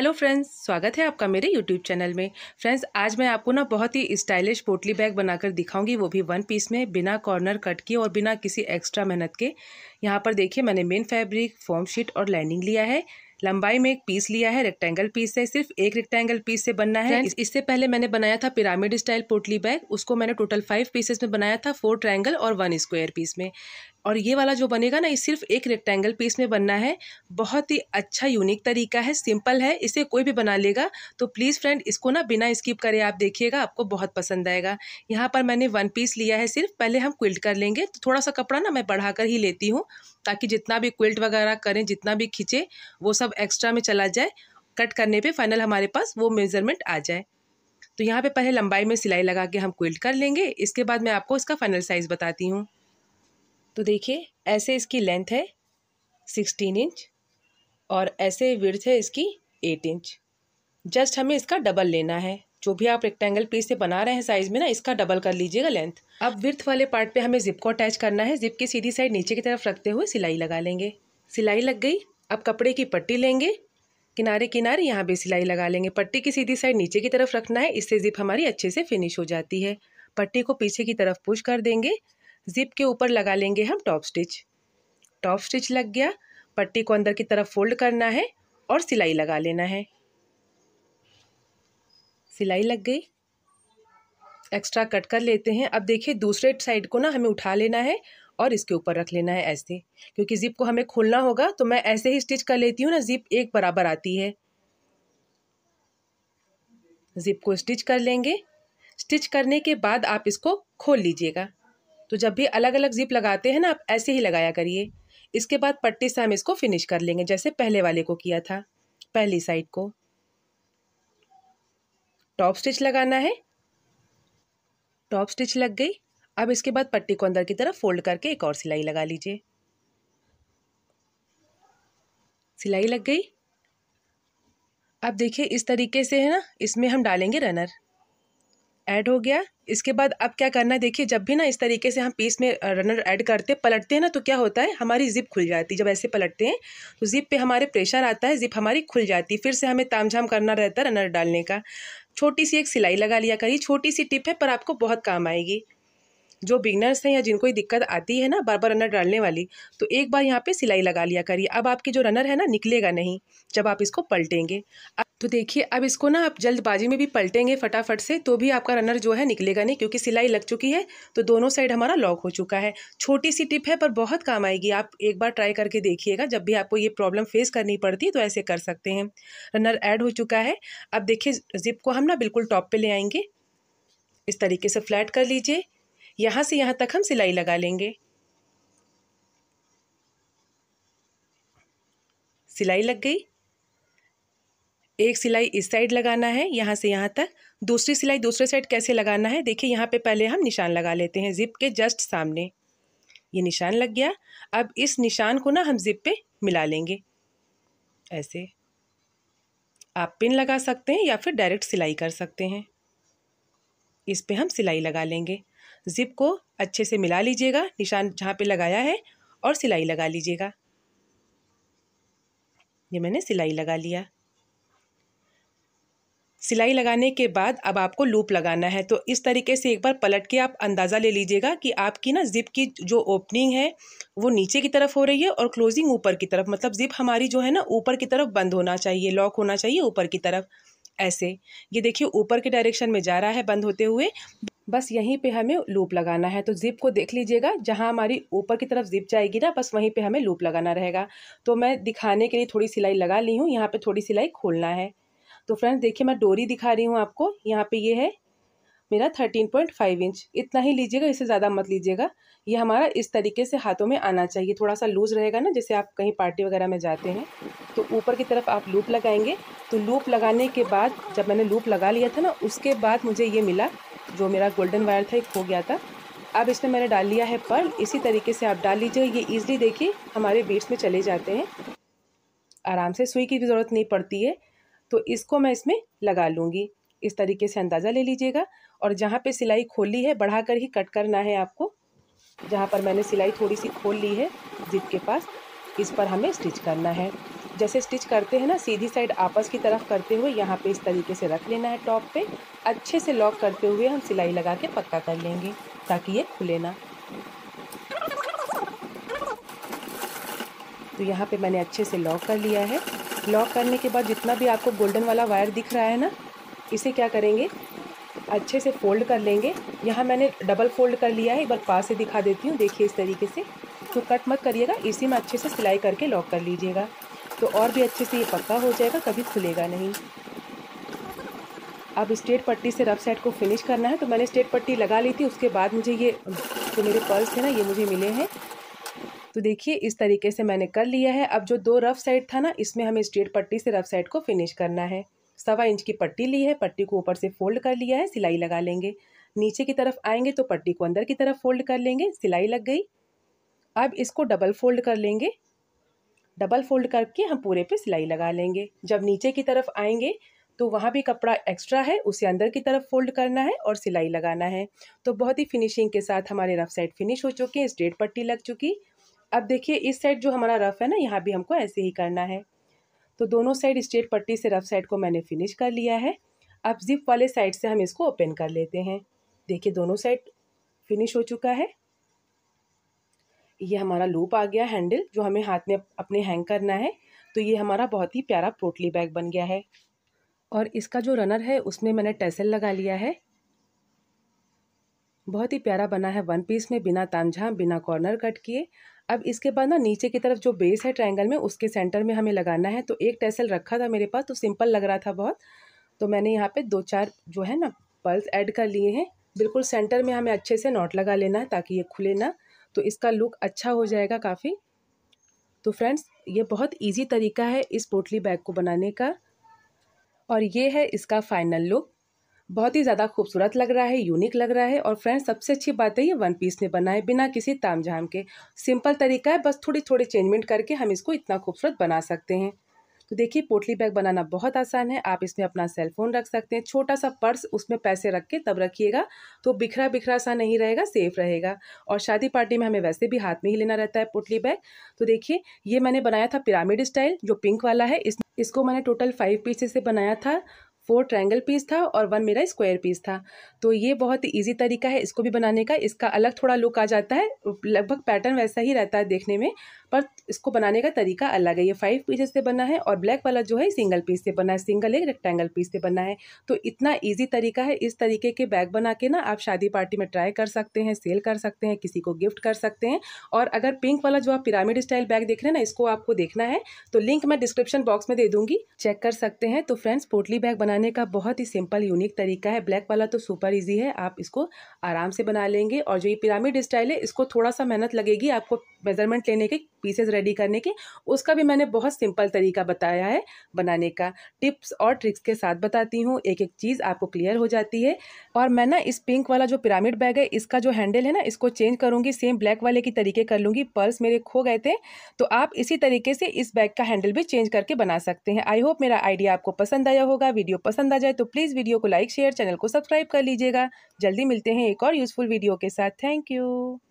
hello friends स्वागत है आपका मेरे यूट्यूब चैनल में फ्रेंड्स आज मैं आपको ना बहुत ही स्टाइलिश पोटली बैग बनाकर दिखाऊंगी वो भी वन पीस में बिना कॉर्नर कट के और बिना किसी एक्स्ट्रा मेहनत के यहाँ पर देखिए मैंने मेन फैब्रिक फॉर्म शीट और लाइनिंग लिया है लंबाई में एक पीस लिया है रेक्टेंगल पीस है सिर्फ एक रेक्टेंगल पीस से बनना है इस, इससे पहले मैंने बनाया था पिरामिड स्टाइल पोटली बैग उसको मैंने टोटल फाइव पीसेस में बनाया था फोर ट्रायंगल और वन स्क्वायर पीस में और ये वाला जो बनेगा ना ये सिर्फ एक रेक्टेंगल पीस में बनना है बहुत ही अच्छा यूनिक तरीका है सिंपल है इसे कोई भी बना लेगा तो प्लीज़ फ्रेंड इसको ना बिना स्किप करे आप देखिएगा आपको बहुत पसंद आएगा यहाँ पर मैंने वन पीस लिया है सिर्फ पहले हम क्विल्ट कर लेंगे तो थोड़ा सा कपड़ा ना मैं बढ़ा ही लेती हूँ ताकि जितना भी क्विल्ट वगैरह करें जितना भी खींचे वो सब एक्स्ट्रा में चला जाए कट करने पे फाइनल हमारे पास वो मेज़रमेंट आ जाए तो यहाँ पे पहले लंबाई में सिलाई लगा के हम क्विल्ट कर लेंगे इसके बाद मैं आपको इसका फाइनल साइज़ बताती हूँ तो देखिए ऐसे इसकी लेंथ है सिक्सटीन इंच और ऐसे विर्थ है इसकी एट इंच जस्ट हमें इसका डबल लेना है जो भी आप रेक्टेंगल पीस से बना रहे हैं साइज़ में ना इसका डबल कर लीजिएगा लेंथ अब विर्थ वाले पार्ट पे हमें जिप को अटैच करना है जिप की सीधी साइड नीचे की तरफ रखते हुए सिलाई लगा लेंगे सिलाई लग गई अब कपड़े की पट्टी लेंगे किनारे किनारे यहाँ पे सिलाई लगा लेंगे पट्टी की सीधी साइड नीचे की तरफ रखना है इससे जिप हमारी अच्छे से फिनिश हो जाती है पट्टी को पीछे की तरफ पुश कर देंगे जिप के ऊपर लगा लेंगे हम टॉप स्टिच टॉप स्टिच लग गया पट्टी को अंदर की तरफ फोल्ड करना है और सिलाई लगा लेना है सिलाई लग गई एक्स्ट्रा कट कर लेते हैं अब देखिए दूसरे साइड को ना हमें उठा लेना है और इसके ऊपर रख लेना है ऐसे क्योंकि ज़िप को हमें खोलना होगा तो मैं ऐसे ही स्टिच कर लेती हूँ ना ज़िप एक बराबर आती है ज़िप को स्टिच कर लेंगे स्टिच करने के बाद आप इसको खोल लीजिएगा तो जब भी अलग अलग ज़िप लगाते हैं ना आप ऐसे ही लगाया करिए इसके बाद पट्टी से हम इसको फिनिश कर लेंगे जैसे पहले वाले को किया था पहली साइड को टॉप स्टिच लगाना है टॉप स्टिच लग गई अब इसके बाद पट्टी को अंदर की तरफ फोल्ड करके एक और सिलाई लगा लीजिए सिलाई लग गई अब देखिए इस तरीके से है ना इसमें हम डालेंगे रनर ऐड हो गया इसके बाद अब क्या करना है देखिए जब भी ना इस तरीके से हम पीस में रनर ऐड करते हैं पलटते हैं ना तो क्या होता है हमारी ज़िप खुल जाती है जब ऐसे पलटते हैं तो ज़िप पे हमारे प्रेशर आता है ज़िप हमारी खुल जाती है फिर से हमें तामझाम करना रहता है रनर डालने का छोटी सी एक सिलाई लगा लिया करिए छोटी सी टिप है पर आपको बहुत काम आएगी जो बिगनर्स हैं या जिनको ये दिक्कत आती है ना बार बार रनर डालने वाली तो एक बार यहाँ पे सिलाई लगा लिया करिए अब आपकी जो रनर है ना निकलेगा नहीं जब आप इसको पलटेंगे तो देखिए अब इसको ना आप जल्दबाजी में भी पलटेंगे फटाफट से तो भी आपका रनर जो है निकलेगा नहीं क्योंकि सिलाई लग चुकी है तो दोनों साइड हमारा लॉक हो चुका है छोटी सी टिप है पर बहुत काम आएगी आप एक बार ट्राई करके देखिएगा जब भी आपको ये प्रॉब्लम फेस करनी पड़ती है तो ऐसे कर सकते हैं रनर ऐड हो चुका है अब देखिए जिप को हम ना बिल्कुल टॉप पर ले आएंगे इस तरीके से फ्लैट कर लीजिए यहाँ से यहाँ तक हम सिलाई लगा लेंगे सिलाई लग गई एक सिलाई इस साइड लगाना है यहाँ से यहाँ तक दूसरी सिलाई दूसरे साइड कैसे लगाना है देखिए यहाँ पे पहले हम निशान लगा लेते हैं ज़िप के जस्ट सामने ये निशान लग गया अब इस निशान को ना हम ज़िप पे मिला लेंगे ऐसे आप पिन लगा सकते हैं या फिर डायरेक्ट सिलाई कर सकते हैं इस पे हम सिलाई लगा लेंगे ज़िप को अच्छे से मिला लीजिएगा निशान जहाँ पे लगाया है और सिलाई लगा लीजिएगा ये मैंने सिलाई लगा लिया सिलाई लगाने के बाद अब आपको लूप लगाना है तो इस तरीके से एक बार पलट के आप अंदाज़ा ले लीजिएगा कि आपकी ना ज़िप की जो ओपनिंग है वो नीचे की तरफ हो रही है और क्लोजिंग ऊपर की तरफ मतलब ज़िप हमारी जो है ना ऊपर की तरफ बंद होना चाहिए लॉक होना चाहिए ऊपर की तरफ ऐसे ये देखिए ऊपर के डायरेक्शन में जा रहा है बंद होते हुए बस यहीं पे हमें लूप लगाना है तो ज़िप को देख लीजिएगा जहाँ हमारी ऊपर की तरफ ज़िप जाएगी ना बस वहीं पे हमें लूप लगाना रहेगा तो मैं दिखाने के लिए थोड़ी सिलाई लगा ली हूँ यहाँ पे थोड़ी सिलाई खोलना है तो फ्रेंड्स देखिए मैं डोरी दिखा रही हूँ आपको यहाँ पे ये है मेरा थर्टीन पॉइंट फाइव इंच इतना ही लीजिएगा इससे ज़्यादा मत लीजिएगा ये हमारा इस तरीके से हाथों में आना चाहिए थोड़ा सा लूज़ रहेगा ना जैसे आप कहीं पार्टी वगैरह में जाते हैं तो ऊपर की तरफ आप लूप लगाएंगे तो लूप लगाने के बाद जब मैंने लूप लगा लिया था ना उसके बाद मुझे ये मिला जो मेरा गोल्डन वायर था एक खो गया था अब इसमें मैंने डाल लिया है पर्ल इसी तरीके से आप डाल लीजिए ये ईजिली देखिए हमारे बीट्स में चले जाते हैं आराम से सुई की भी ज़रूरत नहीं पड़ती है तो इसको मैं इसमें लगा लूँगी इस तरीके से अंदाज़ा ले लीजिएगा और जहाँ पे सिलाई खोली है बढ़ाकर ही कट करना है आपको जहाँ पर मैंने सिलाई थोड़ी सी खोल ली है जिप के पास इस पर हमें स्टिच करना है जैसे स्टिच करते हैं ना सीधी साइड आपस की तरफ करते हुए यहाँ पे इस तरीके से रख लेना है टॉप पे अच्छे से लॉक करते हुए हम सिलाई लगा के पक्का कर लेंगे ताकि ये खुले ना तो यहाँ पे मैंने अच्छे से लॉक कर लिया है लॉक करने के बाद जितना भी आपको गोल्डन वाला वायर दिख रहा है ना इसे क्या करेंगे अच्छे से फोल्ड कर लेंगे यहाँ मैंने डबल फोल्ड कर लिया है एक बार पास से दिखा देती हूँ देखिए इस तरीके से तो कट मत करिएगा इसी में अच्छे से सिलाई करके लॉक कर लीजिएगा तो और भी अच्छे से ये पक्का हो जाएगा कभी खुलेगा नहीं अब स्ट्रेट पट्टी से रफ साइड को फिनिश करना है तो मैंने स्ट्रेट पट्टी लगा ली थी उसके बाद मुझे ये जो मेरे पर्स थे ना ये मुझे मिले हैं तो देखिए इस तरीके से मैंने कर लिया है अब जो दो रफ साइड था ना इसमें हमें स्ट्रेट पट्टी से रफ साइड को फिनिश करना है सवा इंच की पट्टी ली है पट्टी को ऊपर से फोल्ड कर लिया है सिलाई लगा लेंगे नीचे की तरफ आएंगे तो पट्टी को अंदर की तरफ फोल्ड कर लेंगे सिलाई लग गई अब इसको डबल फोल्ड कर लेंगे डबल फोल्ड करके हम पूरे पे सिलाई लगा लेंगे जब नीचे की तरफ आएंगे तो वहाँ भी कपड़ा एक्स्ट्रा है उसे अंदर की तरफ फोल्ड करना है और सिलाई लगाना है तो बहुत ही फिनिशिंग के साथ हमारे रफ साइड फिनिश हो चुके हैं स्ट्रेट पट्टी लग चुकी अब देखिए इस साइड जो हमारा रफ है ना यहाँ भी हमको ऐसे ही करना है तो दोनों साइड स्ट्रेट पट्टी से रफ साइड को मैंने फिनिश कर लिया है अब जिप वाले साइड से हम इसको ओपन कर लेते हैं देखिए दोनों साइड फिनिश हो चुका है ये हमारा लूप आ गया हैंडल जो हमें हाथ में अपने हैंग करना है तो ये हमारा बहुत ही प्यारा पोटली बैग बन गया है और इसका जो रनर है उसमें मैंने टेसल लगा लिया है बहुत ही प्यारा बना है वन पीस में बिना तामझाम बिना कॉर्नर कट किए अब इसके बाद ना नीचे की तरफ जो बेस है ट्रायंगल में उसके सेंटर में हमें लगाना है तो एक टेसल रखा था मेरे पास तो सिंपल लग रहा था बहुत तो मैंने यहाँ पे दो चार जो है ना पल्स ऐड कर लिए हैं बिल्कुल सेंटर में हमें अच्छे से नॉट लगा लेना है ताकि ये खुले ना तो इसका लुक अच्छा हो जाएगा काफ़ी तो फ्रेंड्स ये बहुत ईजी तरीका है इस पोटली बैग को बनाने का और ये है इसका फाइनल लुक बहुत ही ज़्यादा खूबसूरत लग रहा है यूनिक लग रहा है और फ्रेंड्स सबसे अच्छी बात है ये वन पीस में बना है बिना किसी ताम झाम के सिंपल तरीका है बस थोड़ी थोड़ी चेंजमेंट करके हम इसको इतना खूबसूरत बना सकते हैं तो देखिए पोटली बैग बनाना बहुत आसान है आप इसमें अपना सेलफोन रख सकते हैं छोटा सा पर्स उसमें पैसे रख के तब रखिएगा तो बिखरा बिखरा सा नहीं रहेगा सेफ रहेगा और शादी पार्टी में हमें वैसे भी हाथ में ही लेना रहता है पोटली बैग तो देखिए ये मैंने बनाया था पिरामिड स्टाइल जो पिंक वाला है इस इसको मैंने टोटल फाइव पीसेस से बनाया था फोर ट्रायंगल पीस था और वन मेरा स्क्वायर पीस था तो ये बहुत ईजी तरीका है इसको भी बनाने का इसका अलग थोड़ा लुक आ जाता है लगभग पैटर्न वैसा ही रहता है देखने में पर इसको बनाने का तरीका अलग है ये फाइव पीसेस से बना है और ब्लैक वाला जो है सिंगल पीस से बना है सिंगल एक रेक्टेंगल पीस से बना है तो इतना ईजी तरीका है इस तरीके के बैग बना के ना आप शादी पार्टी में ट्राई कर सकते हैं सेल कर सकते हैं किसी को गिफ्ट कर सकते हैं और अगर पिंक वाला जो आप पिरामिड स्टाइल बैग देख रहे हैं ना इसको आपको देखना है तो लिंक मैं डिस्क्रिप्शन बॉक्स में दे दूंगी चेक कर सकते हैं तो फ्रेंड्स पोटली बैग बनाने का बहुत ही सिंपल यूनिक तरीका है ब्लैक वाला तो सुपर ईजी है आप इसको आराम से बना लेंगे और जो ये पिरामिड स्टाइल है इसको थोड़ा सा मेहनत लगेगी आपको मेजरमेंट लेने के पीसेज रेडी करने के उसका भी मैंने बहुत सिंपल तरीका बताया है बनाने का टिप्स और ट्रिक्स के साथ बताती हूँ एक एक चीज़ आपको क्लियर हो जाती है और मैं ना इस पिंक वाला जो पिरामिड बैग है इसका जो हैंडल है ना इसको चेंज करूँगी सेम ब्लैक वाले की तरीके कर लूँगी पर्स मेरे खो गए थे तो आप इसी तरीके से इस बैग का हैंडल भी चेंज करके बना सकते हैं आई होप मेरा आइडिया आपको पसंद आया होगा वीडियो पसंद आ जाए तो प्लीज़ वीडियो को लाइक शेयर चैनल को सब्सक्राइब कर लीजिएगा जल्दी मिलते हैं एक और यूज़फुल वीडियो के साथ थैंक यू